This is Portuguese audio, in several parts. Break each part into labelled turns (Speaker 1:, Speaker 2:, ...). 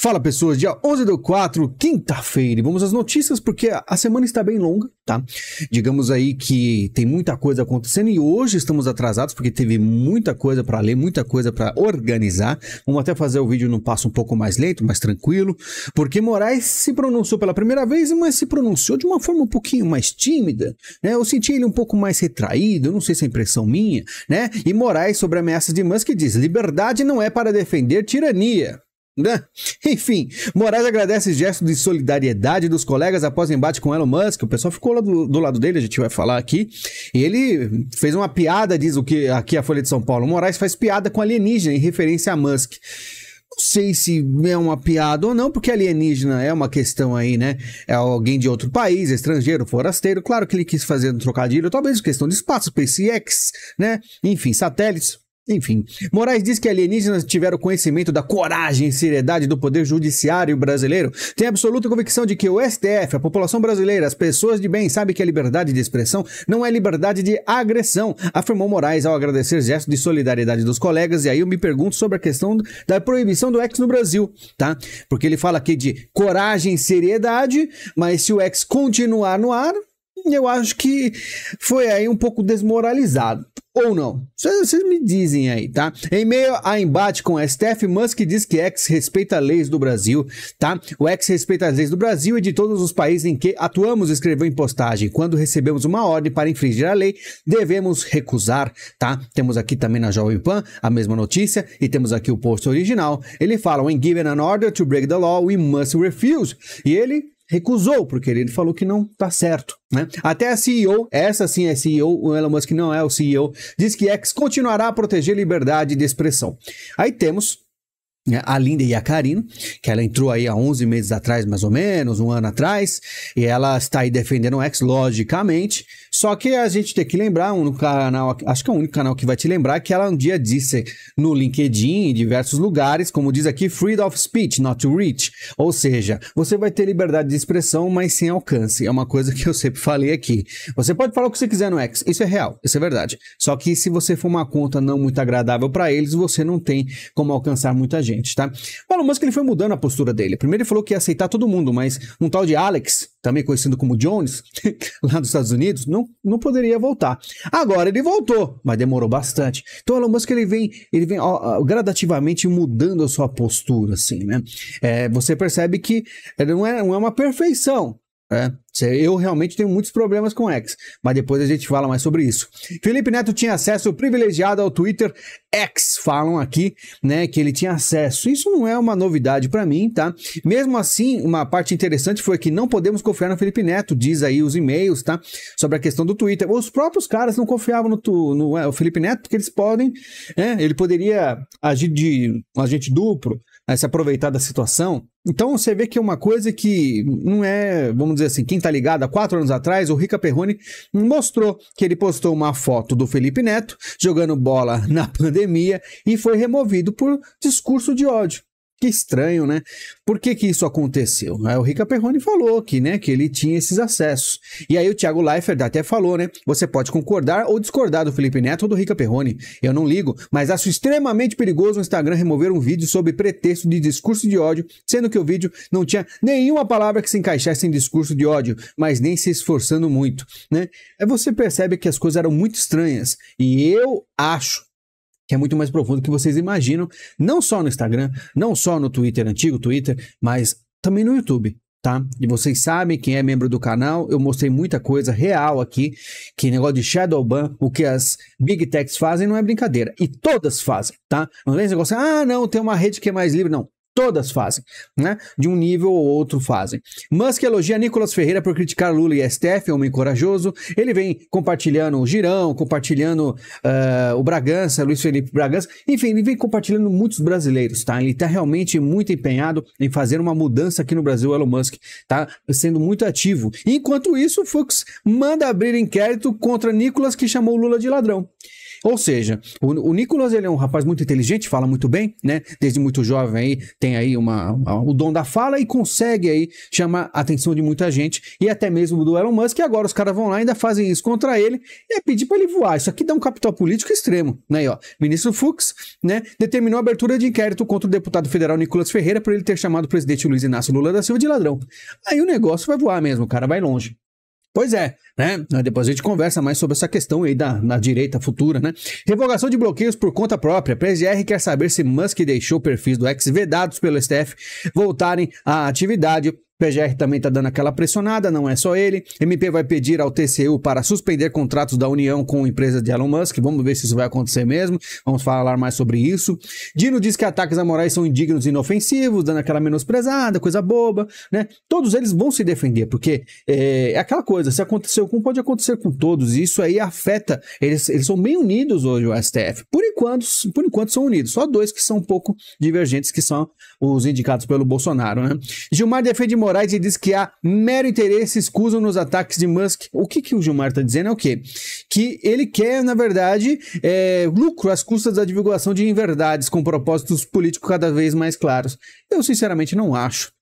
Speaker 1: Fala pessoas, dia 11 do 4, quinta-feira, vamos às notícias porque a semana está bem longa, tá? Digamos aí que tem muita coisa acontecendo e hoje estamos atrasados porque teve muita coisa para ler, muita coisa para organizar. Vamos até fazer o vídeo num passo um pouco mais lento, mais tranquilo, porque Moraes se pronunciou pela primeira vez, mas se pronunciou de uma forma um pouquinho mais tímida, né? Eu senti ele um pouco mais retraído, não sei se é impressão minha, né? E Moraes sobre ameaças de Musk diz: "Liberdade não é para defender tirania". Né? Enfim, Moraes agradece gesto de solidariedade dos colegas após embate com Elon Musk. O pessoal ficou lá do, do, lado dele, a gente vai falar aqui. E ele fez uma piada, diz o que aqui a Folha de São Paulo. Moraes faz piada com alienígena em referência a Musk. Não sei se é uma piada ou não, porque alienígena é uma questão aí, né? É alguém de outro país, estrangeiro, forasteiro. Claro que ele quis fazer um trocadilho, talvez questão de espaço, SpaceX, né? Enfim, satélites. Enfim, Moraes diz que alienígenas tiveram conhecimento da coragem e seriedade do poder judiciário brasileiro. Tem absoluta convicção de que o STF, a população brasileira, as pessoas de bem sabem que a liberdade de expressão não é liberdade de agressão, afirmou Moraes ao agradecer gesto de solidariedade dos colegas. E aí eu me pergunto sobre a questão da proibição do ex no Brasil, tá? Porque ele fala aqui de coragem e seriedade, mas se o ex continuar no ar, eu acho que foi aí um pouco desmoralizado. Ou não? Vocês me dizem aí, tá? Em meio a embate com a STF, Musk diz que ex respeita leis do Brasil, tá? O ex respeita as leis do Brasil e de todos os países em que atuamos, escreveu em postagem. Quando recebemos uma ordem para infringir a lei, devemos recusar, tá? Temos aqui também na Jovem Pan a mesma notícia e temos aqui o post original. Ele fala: When given an order to break the law, we must refuse. E ele recusou, porque ele falou que não está certo. Né? Até a CEO, essa sim é CEO, o Elon Musk não é o CEO, diz que X continuará a proteger liberdade de expressão. Aí temos né, a Linda e a Karine, que ela entrou aí há 11 meses atrás, mais ou menos, um ano atrás, e ela está aí defendendo o X, logicamente, só que a gente tem que lembrar, um canal, acho que é o único canal que vai te lembrar, que ela um dia disse no LinkedIn, em diversos lugares, como diz aqui, freedom of speech, not to reach. Ou seja, você vai ter liberdade de expressão, mas sem alcance. É uma coisa que eu sempre falei aqui. Você pode falar o que você quiser no X, isso é real, isso é verdade. Só que se você for uma conta não muito agradável para eles, você não tem como alcançar muita gente, tá? O Elon Musk ele foi mudando a postura dele. Primeiro ele falou que ia aceitar todo mundo, mas um tal de Alex também conhecido como Jones, lá dos Estados Unidos, não, não poderia voltar. Agora ele voltou, mas demorou bastante. Então Elon Musk ele vem, ele vem ó, gradativamente mudando a sua postura, assim, né? É, você percebe que não é, não é uma perfeição, é, eu realmente tenho muitos problemas com X, mas depois a gente fala mais sobre isso. Felipe Neto tinha acesso privilegiado ao Twitter X, falam aqui, né, que ele tinha acesso. Isso não é uma novidade para mim, tá? Mesmo assim, uma parte interessante foi que não podemos confiar no Felipe Neto, diz aí os e-mails, tá? Sobre a questão do Twitter. Os próprios caras não confiavam no, tu, no, no é, Felipe Neto, porque eles podem, né, ele poderia agir de um agente duplo, a né, se aproveitar da situação. Então você vê que é uma coisa que não é, vamos dizer assim, quem tá ligado há quatro anos atrás, o Rica Perrone mostrou que ele postou uma foto do Felipe Neto jogando bola na pandemia e foi removido por discurso de ódio. Que estranho, né? Por que, que isso aconteceu? Aí o Rica Perrone falou que, né, que ele tinha esses acessos. E aí o Thiago Leifert até falou, né? Você pode concordar ou discordar do Felipe Neto ou do Rica Perrone. Eu não ligo, mas acho extremamente perigoso o Instagram remover um vídeo sob pretexto de discurso de ódio, sendo que o vídeo não tinha nenhuma palavra que se encaixasse em discurso de ódio, mas nem se esforçando muito, né? Aí você percebe que as coisas eram muito estranhas. E eu acho que é muito mais profundo do que vocês imaginam, não só no Instagram, não só no Twitter, antigo Twitter, mas também no YouTube. Tá? E vocês sabem, quem é membro do canal, eu mostrei muita coisa real aqui, que negócio de shadow ban, o que as big techs fazem não é brincadeira, e todas fazem, tá? Não é esse negócio, ah, não, tem uma rede que é mais livre, não. Todas fazem, né? De um nível ou outro fazem. Musk elogia Nicolas Ferreira por criticar Lula e STF, homem corajoso. Ele vem compartilhando o Girão, compartilhando uh, o Bragança, Luiz Felipe Bragança. Enfim, ele vem compartilhando muitos brasileiros, tá? Ele tá realmente muito empenhado em fazer uma mudança aqui no Brasil, Elon Musk. Tá sendo muito ativo. Enquanto isso, o Fux manda abrir inquérito contra Nicolas que chamou Lula de ladrão. Ou seja, o, o Nicolas ele é um rapaz muito inteligente, fala muito bem, né? Desde muito jovem aí, tem aí uma, uma, o dom da fala e consegue aí chamar a atenção de muita gente e até mesmo do Elon Musk. E agora os caras vão lá e ainda fazem isso contra ele e é pedir para ele voar. Isso aqui dá um capital político extremo, né? ó, ministro Fux, né, determinou a abertura de inquérito contra o deputado federal Nicolas Ferreira por ele ter chamado o presidente Luiz Inácio Lula da Silva de ladrão. Aí o negócio vai voar mesmo, o cara vai longe. Pois é, né? Depois a gente conversa mais sobre essa questão aí da, da direita futura, né? Revogação de bloqueios por conta própria. A PSR quer saber se Musk deixou perfis do ex vedados pelo STF voltarem à atividade PGR também está dando aquela pressionada, não é só ele. MP vai pedir ao TCU para suspender contratos da União com empresas empresa de Elon Musk. Vamos ver se isso vai acontecer mesmo. Vamos falar mais sobre isso. Dino diz que ataques a Moraes são indignos e inofensivos, dando aquela menosprezada, coisa boba, né? Todos eles vão se defender, porque é, é aquela coisa, se aconteceu com um, pode acontecer com todos. E isso aí afeta. Eles, eles são bem unidos hoje, o STF. Por enquanto, por enquanto são unidos. Só dois que são um pouco divergentes, que são os indicados pelo Bolsonaro, né? Gilmar defende Moraes Moraes e diz que há mero interesse escuso nos ataques de Musk. O que, que o Gilmar está dizendo é o quê? Que ele quer, na verdade, é, lucro às custas da divulgação de inverdades com propósitos políticos cada vez mais claros. Eu, sinceramente, não acho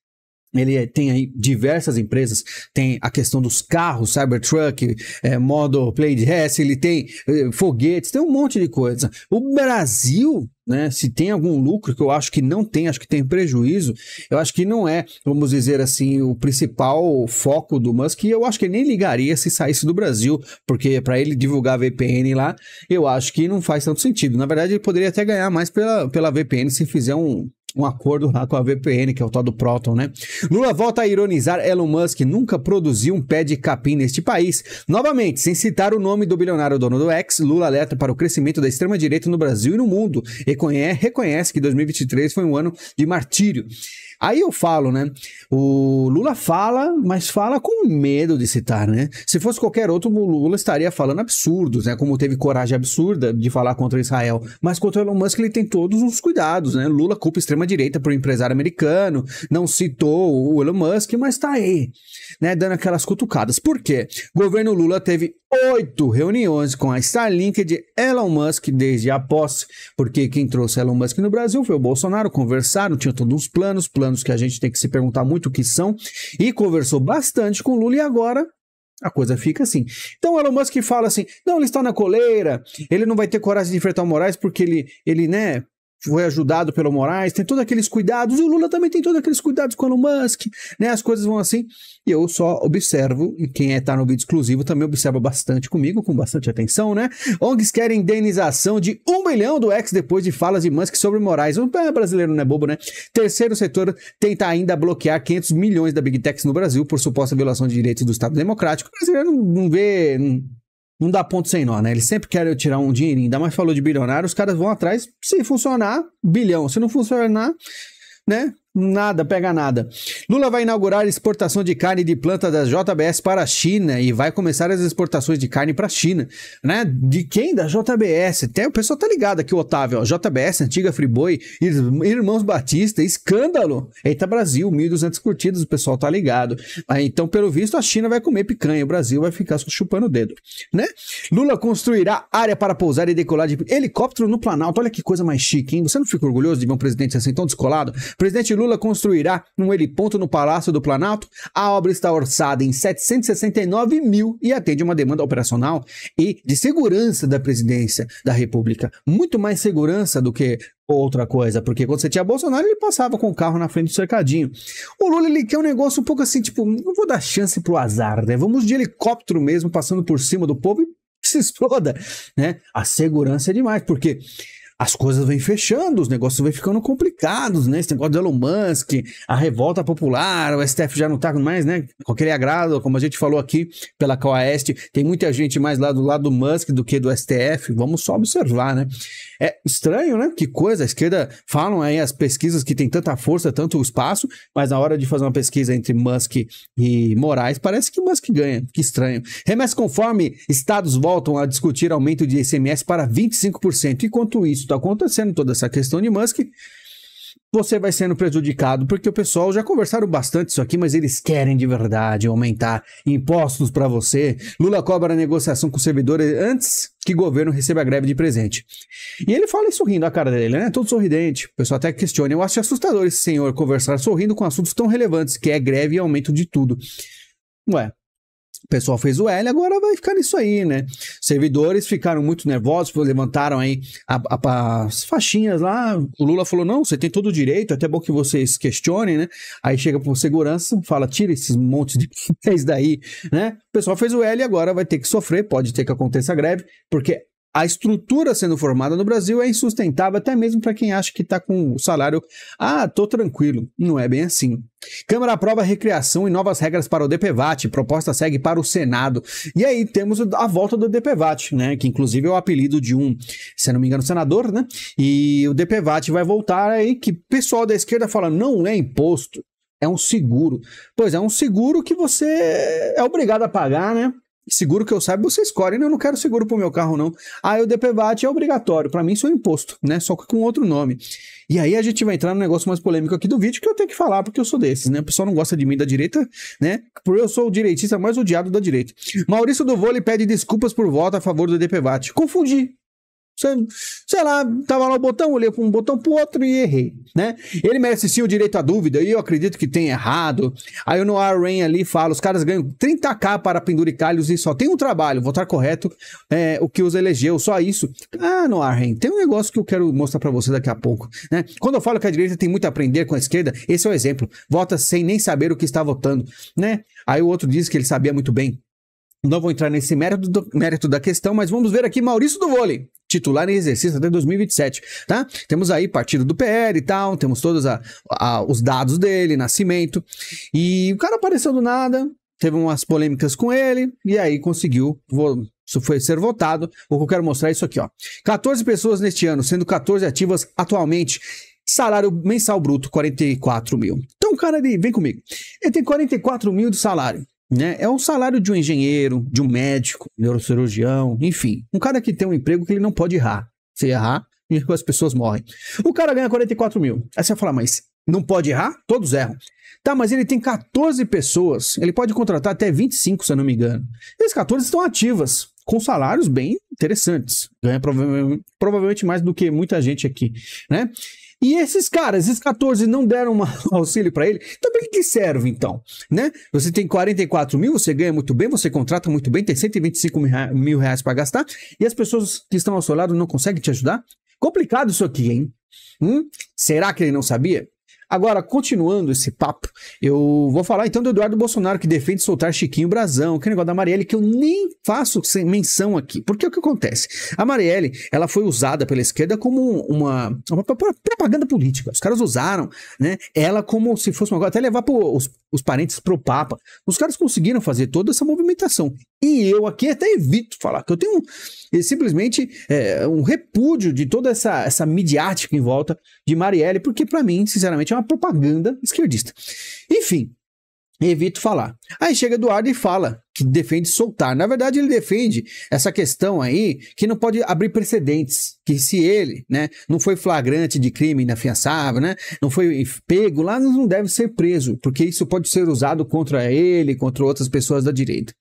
Speaker 1: ele é, tem aí diversas empresas, tem a questão dos carros, Cybertruck, é, Model Play S, ele tem é, foguetes, tem um monte de coisa. O Brasil, né, se tem algum lucro que eu acho que não tem, acho que tem prejuízo, eu acho que não é, vamos dizer assim, o principal foco do Musk, e eu acho que ele nem ligaria se saísse do Brasil, porque para ele divulgar a VPN lá, eu acho que não faz tanto sentido. Na verdade, ele poderia até ganhar mais pela, pela VPN se fizer um um acordo lá com a VPN, que é o tal do Proton, né? Lula volta a ironizar Elon Musk, nunca produziu um pé de capim neste país. Novamente, sem citar o nome do bilionário dono do ex Lula alerta para o crescimento da extrema-direita no Brasil e no mundo. E reconhece que 2023 foi um ano de martírio. Aí eu falo, né? O Lula fala, mas fala com medo de citar, né? Se fosse qualquer outro, o Lula estaria falando absurdos, né? Como teve coragem absurda de falar contra Israel. Mas contra o Elon Musk, ele tem todos os cuidados, né? Lula culpa extrema-direita por um empresário americano, não citou o Elon Musk, mas tá aí, né? Dando aquelas cutucadas. Por quê? Governo Lula teve oito reuniões com a Starlink de Elon Musk desde a posse, porque quem trouxe Elon Musk no Brasil foi o Bolsonaro, conversaram, tinha todos uns planos, planos que a gente tem que se perguntar muito o que são, e conversou bastante com Lula e agora a coisa fica assim. Então Elon Musk fala assim: não, ele está na coleira, ele não vai ter coragem de enfrentar o Moraes porque ele, ele né, foi ajudado pelo Moraes, tem todos aqueles cuidados, o Lula também tem todos aqueles cuidados com o Musk, né? As coisas vão assim. E eu só observo, e quem está é, tá no vídeo exclusivo também observa bastante comigo, com bastante atenção, né? ONGs querem indenização de um bilhão do ex depois de falas de Musk sobre Moraes. O é, brasileiro não é bobo, né? Terceiro setor tenta ainda bloquear 500 milhões da Big Techs no Brasil por suposta violação de direitos do Estado Democrático. O brasileiro não vê não dá ponto sem nó, né? Eles sempre querem tirar um dinheirinho, ainda mais falou de bilionário, os caras vão atrás, se funcionar, bilhão, se não funcionar, né? Nada, pega nada. Lula vai inaugurar exportação de carne de planta da JBS para a China e vai começar as exportações de carne para a China. Né? De quem? Da JBS. Até o pessoal tá ligado aqui, Otávio. Ó. JBS, antiga Friboi, Irmãos Batista, escândalo. Eita Brasil, 1.200 curtidas, o pessoal tá ligado. então, pelo visto, a China vai comer picanha, o Brasil vai ficar chupando o dedo. Né? Lula construirá área para pousar e decolar de helicóptero no Planalto. Olha que coisa mais chique, hein? Você não fica orgulhoso de ver um presidente assim tão descolado? Presidente Lula Lula construirá um heliponto no Palácio do Planalto. A obra está orçada em 769 mil e atende uma demanda operacional e de segurança da presidência da República. Muito mais segurança do que outra coisa, porque quando você tinha Bolsonaro, ele passava com o carro na frente do cercadinho. O Lula, ele quer um negócio um pouco assim, tipo, não vou dar chance pro azar, né? Vamos de helicóptero mesmo, passando por cima do povo e se exploda, né? A segurança é demais, porque as coisas vêm fechando, os negócios vêm ficando complicados, né? Esse negócio do Elon Musk, a revolta popular, o STF já não tá mais, né? Com aquele agrado, como a gente falou aqui pela Coaeste, tem muita gente mais lá do lado do Musk do que do STF, vamos só observar, né? É estranho, né? Que coisa, a esquerda falam aí as pesquisas que tem tanta força, tanto espaço, mas na hora de fazer uma pesquisa entre Musk e Moraes, parece que Musk ganha, que estranho. Remessa conforme estados voltam a discutir aumento de ICMS para 25%, enquanto isso, está acontecendo, toda essa questão de Musk, você vai sendo prejudicado, porque o pessoal já conversaram bastante isso aqui, mas eles querem de verdade aumentar impostos para você. Lula cobra a negociação com servidores antes que o governo receba a greve de presente. E ele fala isso rindo a cara dele, né? Todo sorridente. O pessoal até questiona. Eu acho assustador esse senhor conversar sorrindo com assuntos tão relevantes, que é greve e aumento de tudo. Ué, o pessoal fez o L, agora vai ficar nisso aí, né? Servidores ficaram muito nervosos, levantaram aí a, a, as faixinhas lá. O Lula falou: não, você tem todo o direito, até bom que vocês questionem, né? Aí chega por segurança, fala: tira esses montes de pés daí, né? O pessoal fez o L, agora vai ter que sofrer, pode ter que aconteça greve, porque a estrutura sendo formada no Brasil é insustentável, até mesmo para quem acha que está com o salário. Ah, tô tranquilo. Não é bem assim. Câmara aprova recriação e novas regras para o DPVAT. Proposta segue para o Senado. E aí temos a volta do DPVAT, né? Que inclusive é o apelido de um, se não me engano, senador, né? E o DPVAT vai voltar aí, que pessoal da esquerda fala: não é imposto. É um seguro. Pois é, um seguro que você é obrigado a pagar, né? Seguro que eu saiba, você escolhe. Né? eu não quero seguro para o meu carro, não. Ah, o DPVAT é obrigatório. Para mim, isso é um imposto, né? Só que com outro nome. E aí a gente vai entrar no negócio mais polêmico aqui do vídeo, que eu tenho que falar, porque eu sou desses, né? O pessoal não gosta de mim da direita, né? Porque eu sou o direitista mais odiado da direita. Maurício do Vôlei pede desculpas por voto a favor do DPVAT. Confundi. Sei lá, tava lá o botão, olhei para um botão pro outro e errei, né? Ele merece sim o direito à dúvida, e eu acredito que tem errado. Aí o no Rain ali fala os caras ganham 30k para penduricalhos e só tem um trabalho, votar correto é, o que os elegeu, só isso. Ah, no Rain, tem um negócio que eu quero mostrar para você daqui a pouco, né? Quando eu falo que a direita tem muito a aprender com a esquerda, esse é o exemplo. Vota sem nem saber o que está votando, né? Aí o outro diz que ele sabia muito bem. Não vou entrar nesse mérito, do, mérito da questão, mas vamos ver aqui Maurício do Vôlei titular em exercício até 2027, tá? Temos aí partido do PL e tal, temos todos a, a, os dados dele, nascimento. E o cara apareceu do nada, teve umas polêmicas com ele, e aí conseguiu. Vou, isso foi ser votado. O que eu quero mostrar é isso aqui, ó. 14 pessoas neste ano, sendo 14 ativas atualmente. Salário mensal bruto, 44 mil. Então, o cara, vem comigo. Ele tem 44 mil de salário. Né? É o salário de um engenheiro, de um médico, neurocirurgião, enfim. Um cara que tem um emprego que ele não pode errar. Se errar, as pessoas morrem. O cara ganha 44 mil. Aí você vai falar, mas não pode errar? Todos erram. Tá, mas ele tem 14 pessoas. Ele pode contratar até 25, se eu não me engano. esses 14 estão ativas, com salários bem interessantes. Ganha provavelmente mais do que muita gente aqui, né? E esses caras, esses 14 não deram um auxílio para ele, então para que, que serve então? Né? Você tem 44 mil, você ganha muito bem, você contrata muito bem, tem 125 mil reais para gastar, e as pessoas que estão ao seu lado não conseguem te ajudar? Complicado isso aqui, hein? Hum? Será que ele não sabia? Agora, continuando esse papo, eu vou falar então do Eduardo Bolsonaro, que defende soltar Chiquinho Brazão, que é negócio da Marielle, que eu nem faço menção aqui. Porque o que acontece? A Marielle, ela foi usada pela esquerda como uma, uma propaganda política. Os caras usaram né, ela como se fosse uma coisa, até levar para os os parentes pro Papa. Os caras conseguiram fazer toda essa movimentação. E eu aqui até evito falar, que eu tenho um, simplesmente é, um repúdio de toda essa, essa midiática em volta de Marielle, porque para mim, sinceramente, é uma propaganda esquerdista. Enfim, evito falar. Aí chega Eduardo e fala que defende soltar. Na verdade, ele defende essa questão aí que não pode abrir precedentes, que se ele, né, não foi flagrante de crime inafiançável, né, não foi pego lá, não deve ser preso, porque isso pode ser usado contra ele, contra outras pessoas da direita.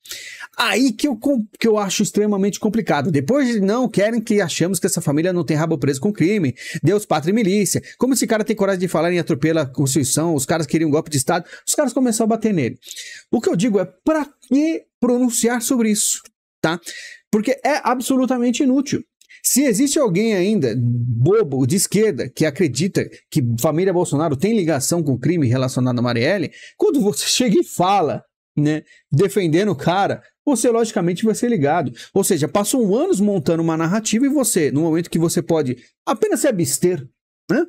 Speaker 1: Aí que eu, que eu acho extremamente complicado. Depois não querem que achamos que essa família não tem rabo preso com crime. Deus, pátria e milícia. Como esse cara tem coragem de falar em atropela a Constituição? Os caras queriam um golpe de Estado. Os caras começam a bater nele. O que eu digo é, pra que pronunciar sobre isso? Tá? Porque é absolutamente inútil. Se existe alguém ainda bobo de esquerda que acredita que família Bolsonaro tem ligação com crime relacionado a Marielle, quando você chega e fala, né, defendendo o cara, você logicamente vai ser ligado. Ou seja, passam anos montando uma narrativa e você, no momento que você pode apenas se abster, né?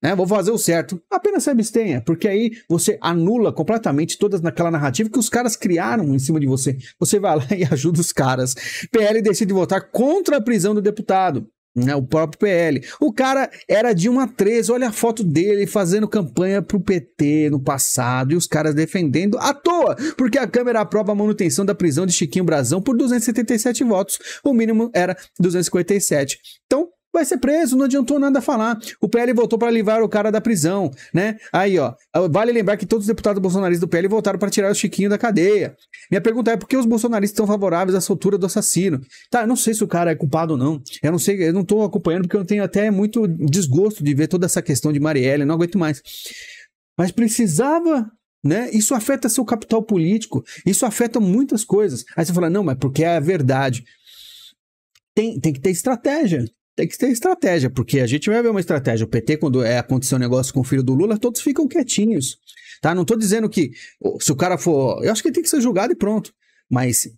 Speaker 1: né? Vou fazer o certo, apenas se abstenha, porque aí você anula completamente todas aquela narrativa que os caras criaram em cima de você. Você vai lá e ajuda os caras. PL decide votar contra a prisão do deputado. Né, o próprio PL. O cara era de uma 3, olha a foto dele fazendo campanha pro PT no passado e os caras defendendo à toa, porque a Câmara aprova a manutenção da prisão de Chiquinho Brazão por 277 votos, o mínimo era 257. Então, vai ser preso, não adiantou nada falar. O PL voltou para livrar o cara da prisão, né? Aí, ó, ah, vale lembrar que todos os deputados bolsonaristas do PL votaram para tirar o Chiquinho da cadeia. Minha pergunta é por que os bolsonaristas estão favoráveis à soltura do assassino? Tá, eu não sei se o cara é culpado ou não. Eu não sei, eu não tô acompanhando porque eu tenho até muito desgosto de ver toda essa questão de Marielle, não aguento mais. Mas precisava né? Isso afeta seu capital político, isso afeta muitas coisas. Aí você fala, não, mas porque é a verdade. Tem, tem que ter estratégia tem que ter estratégia, porque a gente vai ver uma estratégia. O PT, quando é, aconteceu um negócio com o filho do Lula, todos ficam quietinhos. Tá? Não estou dizendo que se o cara for. Eu acho que ele tem que ser julgado e pronto. Mas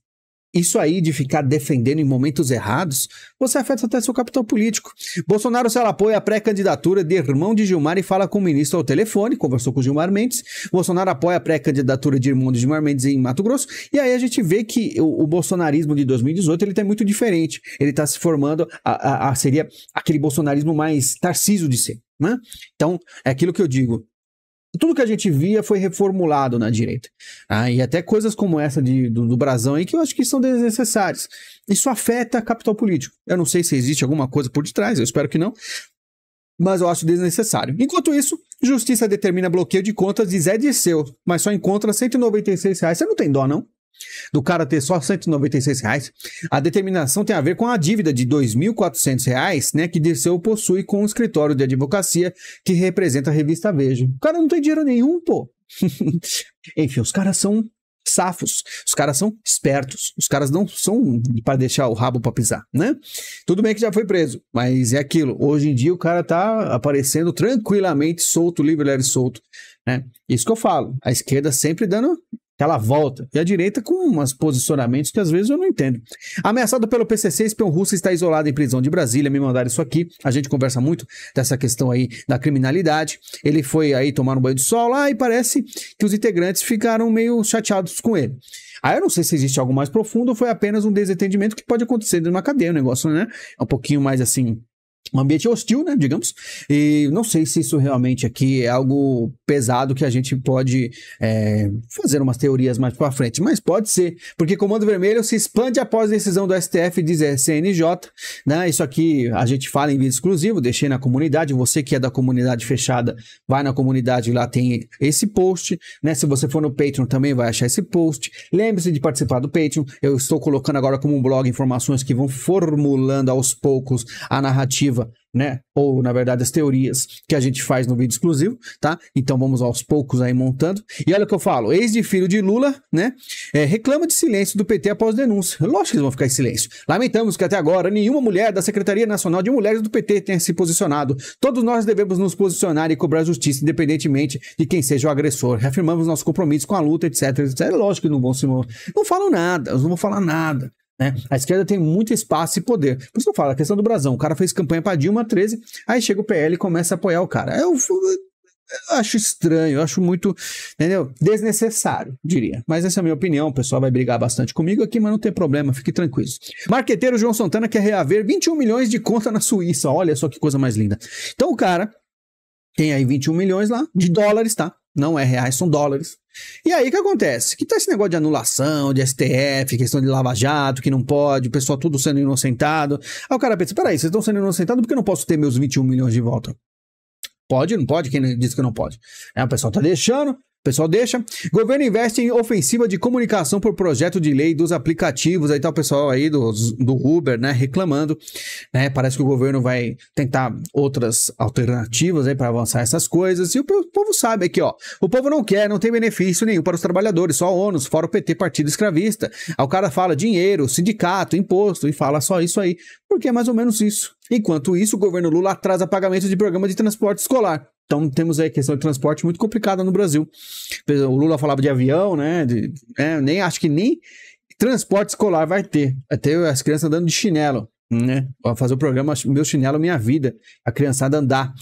Speaker 1: isso aí de ficar defendendo em momentos errados, você afeta até seu capital político. Bolsonaro se apoia a pré-candidatura de irmão de Gilmar e fala com o ministro ao telefone, conversou com Gilmar Mendes. Bolsonaro apoia a pré-candidatura de irmão de Gilmar Mendes em Mato Grosso. E aí a gente vê que o, o bolsonarismo de 2018 ele tá muito diferente. Ele está se formando, a, a, a, seria aquele bolsonarismo mais tarciso de ser. Né? Então, é aquilo que eu digo tudo que a gente via foi reformulado na direita. Ah, e até coisas como essa de, do, do Brasão aí que eu acho que são desnecessárias. Isso afeta capital político. Eu não sei se existe alguma coisa por detrás, eu espero que não. Mas eu acho desnecessário. Enquanto isso, justiça determina bloqueio de contas de Zé Seu, mas só encontra R$ 196. Reais. Você não tem dó, não? do cara ter só 196 reais, a determinação tem a ver com a dívida de 2.400 reais, né, que Dirceu possui com o escritório de advocacia que representa a revista Veja. O cara não tem dinheiro nenhum, pô. Enfim, os caras são safos, os caras são espertos, os caras não são para deixar o rabo para pisar, né? Tudo bem que já foi preso, mas é aquilo. Hoje em dia o cara tá aparecendo tranquilamente, solto, livre, leve, solto, né? Isso que eu falo. A esquerda sempre dando ela volta. E a direita com umas posicionamentos que às vezes eu não entendo. Ameaçado pelo PCC, espião russo está isolado em prisão de Brasília. Me mandaram isso aqui. A gente conversa muito dessa questão aí da criminalidade. Ele foi aí tomar um banho de sol lá e parece que os integrantes ficaram meio chateados com ele. Aí eu não sei se existe algo mais profundo ou foi apenas um desentendimento que pode acontecer dentro de uma cadeia, um negócio, né? É um pouquinho mais assim um ambiente hostil, né, digamos, e não sei se isso realmente aqui é algo pesado que a gente pode é, fazer umas teorias mais para frente, mas pode ser, porque Comando Vermelho se expande após decisão do STF, diz CNJ, né, isso aqui a gente fala em vídeo exclusivo, deixei na comunidade, você que é da comunidade fechada, vai na comunidade, lá tem esse post, né, se você for no Patreon também vai achar esse post, lembre-se de participar do Patreon, eu estou colocando agora como um blog informações que vão formulando aos poucos a narrativa narrativa, né? Ou, na verdade, as teorias que a gente faz no vídeo exclusivo, tá? Então vamos aos poucos aí montando. E olha o que eu falo: ex de filho de Lula, né? É, reclama de silêncio do PT após denúncia. Lógico que eles vão ficar em silêncio. Lamentamos que até agora nenhuma mulher da Secretaria Nacional de Mulheres do PT tenha se posicionado. Todos nós devemos nos posicionar e cobrar justiça, independentemente de quem seja o agressor. Reafirmamos nossos compromissos com a luta, etc. etc. É lógico que não vão se. Não falam nada, eles não vão falar nada. Né? A esquerda tem muito espaço e poder. Por isso que eu falo, a questão do Brasão. O cara fez campanha para Dilma 13, aí chega o PL e começa a apoiar o cara. Eu, eu acho estranho, eu acho muito, entendeu? Desnecessário, diria. Mas essa é a minha opinião, o pessoal vai brigar bastante comigo aqui, mas não tem problema, fique tranquilo. Marqueteiro João Santana quer reaver 21 milhões de conta na Suíça. Olha só que coisa mais linda. Então o cara tem aí 21 milhões lá de dólares, tá? Não é reais, são dólares. E aí o que acontece? Que tá esse negócio de anulação, de STF, questão de lava-jato, que não pode, o pessoal tudo sendo inocentado. Aí o cara pensa: peraí, vocês estão sendo inocentados porque eu não posso ter meus 21 milhões de volta? Pode, não pode? Quem disse que não pode? É, o pessoal tá deixando, pessoal deixa. Governo investe em ofensiva de comunicação por projeto de lei dos aplicativos. Aí tá o pessoal aí do, do Uber, né, reclamando. Né? Parece que o governo vai tentar outras alternativas aí para avançar essas coisas. E o povo sabe aqui, ó. O povo não quer, não tem benefício nenhum para os trabalhadores, só ônus, fora o PT, partido escravista. Aí o cara fala dinheiro, sindicato, imposto e fala só isso aí. Porque é mais ou menos isso. Enquanto isso, o governo Lula atrasa pagamento de programa de transporte escolar. Então temos aí a questão de transporte muito complicada no Brasil. O Lula falava de avião, né? De, é, nem acho que nem transporte escolar vai ter. Até as crianças andando de chinelo, né? fazer o programa Meu Chinelo Minha Vida, a criançada andar.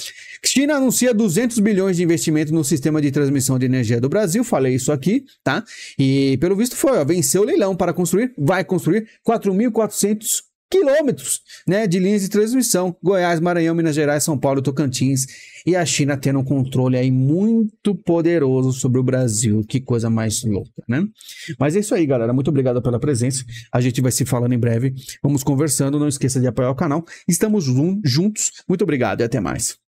Speaker 1: China anuncia 200 bilhões de investimento no sistema de transmissão de energia do Brasil, falei isso aqui, tá? E pelo visto foi, ó, venceu o leilão para construir, vai construir 4.400 quilômetros né, de linhas de transmissão. Goiás, Maranhão, Minas Gerais, São Paulo, Tocantins. E a China tendo um controle aí muito poderoso sobre o Brasil. Que coisa mais louca, né? Mas é isso aí, galera. Muito obrigado pela presença. A gente vai se falando em breve. Vamos conversando. Não esqueça de apoiar o canal. Estamos juntos. Muito obrigado e até mais.